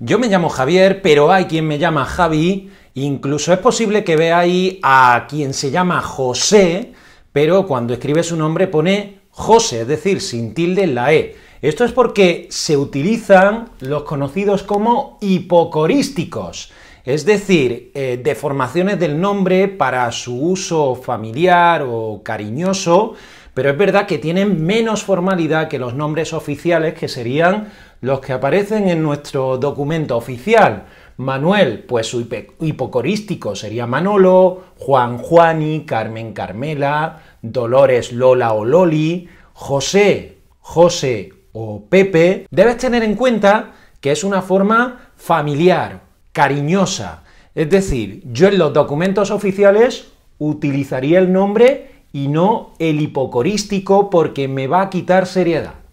Yo me llamo Javier, pero hay quien me llama Javi. Incluso es posible que vea ahí a quien se llama José, pero cuando escribe su nombre pone José, es decir, sin tilde en la E. Esto es porque se utilizan los conocidos como hipocorísticos es decir, eh, deformaciones del nombre para su uso familiar o cariñoso, pero es verdad que tienen menos formalidad que los nombres oficiales, que serían los que aparecen en nuestro documento oficial. Manuel, pues su hipocorístico sería Manolo, Juan Juani, Carmen Carmela, Dolores Lola o Loli, José, José o Pepe. Debes tener en cuenta que es una forma familiar, cariñosa. Es decir, yo en los documentos oficiales utilizaría el nombre y no el hipocorístico porque me va a quitar seriedad.